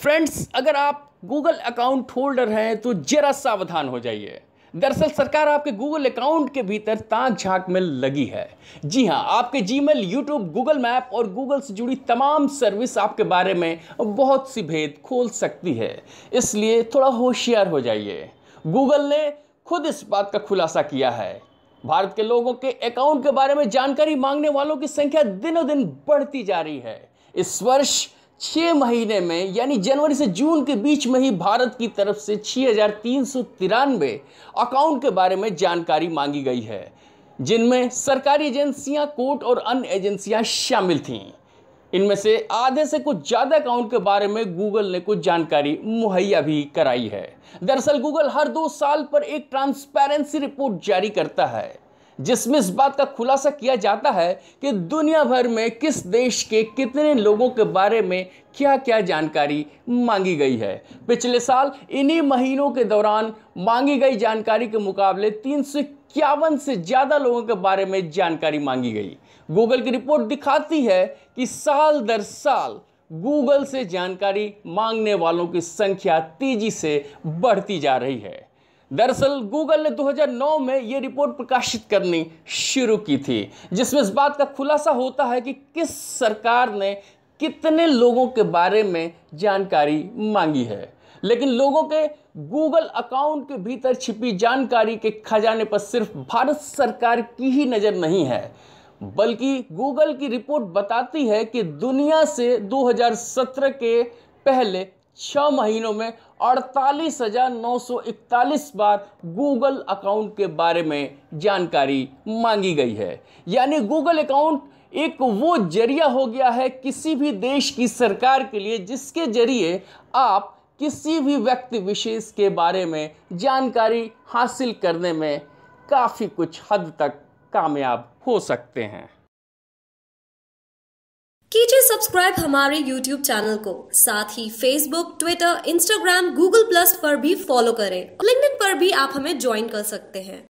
friends अगर आप Google account holder हैं तो जरा सावधान हो जाइए दरअसल सरकार आपके गूगल अकाउंट के भीतर ताक झांक में लगी है जी हाँ आपके जीमेल यूट्यूब गूगल मैप और गूगल से जुड़ी तमाम सर्विस आपके बारे में बहुत सी भेद खोल सकती है इसलिए थोड़ा होशियार हो जाइए गूगल ने खुद इस बात का खुलासा किया है भारत के लोगों के अकाउंट के बारे में जानकारी मांगने वालों की संख्या दिनों दिन बढ़ती जा रही है इस वर्ष छः महीने में यानी जनवरी से जून के बीच में ही भारत की तरफ से छः हज़ार तीन सौ तिरानवे अकाउंट के बारे में जानकारी मांगी गई है जिनमें सरकारी एजेंसियां कोर्ट और अन्य एजेंसियां शामिल थीं इनमें से आधे से कुछ ज़्यादा अकाउंट के बारे में गूगल ने कुछ जानकारी मुहैया भी कराई है दरअसल गूगल हर दो साल पर एक ट्रांसपेरेंसी रिपोर्ट जारी करता है जिसमें इस बात का खुलासा किया जाता है कि दुनिया भर में किस देश के कितने लोगों के बारे में क्या क्या जानकारी मांगी गई है पिछले साल इन्हीं महीनों के दौरान मांगी गई जानकारी के मुकाबले तीन सौ इक्यावन से ज़्यादा लोगों के बारे में जानकारी मांगी गई गूगल की रिपोर्ट दिखाती है कि साल दर साल गूगल से जानकारी मांगने वालों की संख्या तेज़ी से बढ़ती जा रही है दरअसल गूगल ने 2009 में ये रिपोर्ट प्रकाशित करनी शुरू की थी जिसमें इस बात का खुलासा होता है कि किस सरकार ने कितने लोगों के बारे में जानकारी मांगी है लेकिन लोगों के गूगल अकाउंट के भीतर छिपी जानकारी के खजाने पर सिर्फ भारत सरकार की ही नज़र नहीं है बल्कि गूगल की रिपोर्ट बताती है कि दुनिया से 2017 के पहले छः महीनों में अड़तालीस हज़ार नौ सौ इकतालीस बार गूगल अकाउंट के बारे में जानकारी मांगी गई है यानी गूगल अकाउंट एक वो जरिया हो गया है किसी भी देश की सरकार के लिए जिसके जरिए आप किसी भी व्यक्ति विशेष के बारे में जानकारी हासिल करने में काफ़ी कुछ हद तक कामयाब हो सकते हैं कीजिए सब्सक्राइब हमारे YouTube चैनल को साथ ही Facebook, Twitter, Instagram, Google Plus पर भी फॉलो करें लिंक पर भी आप हमें ज्वाइन कर सकते हैं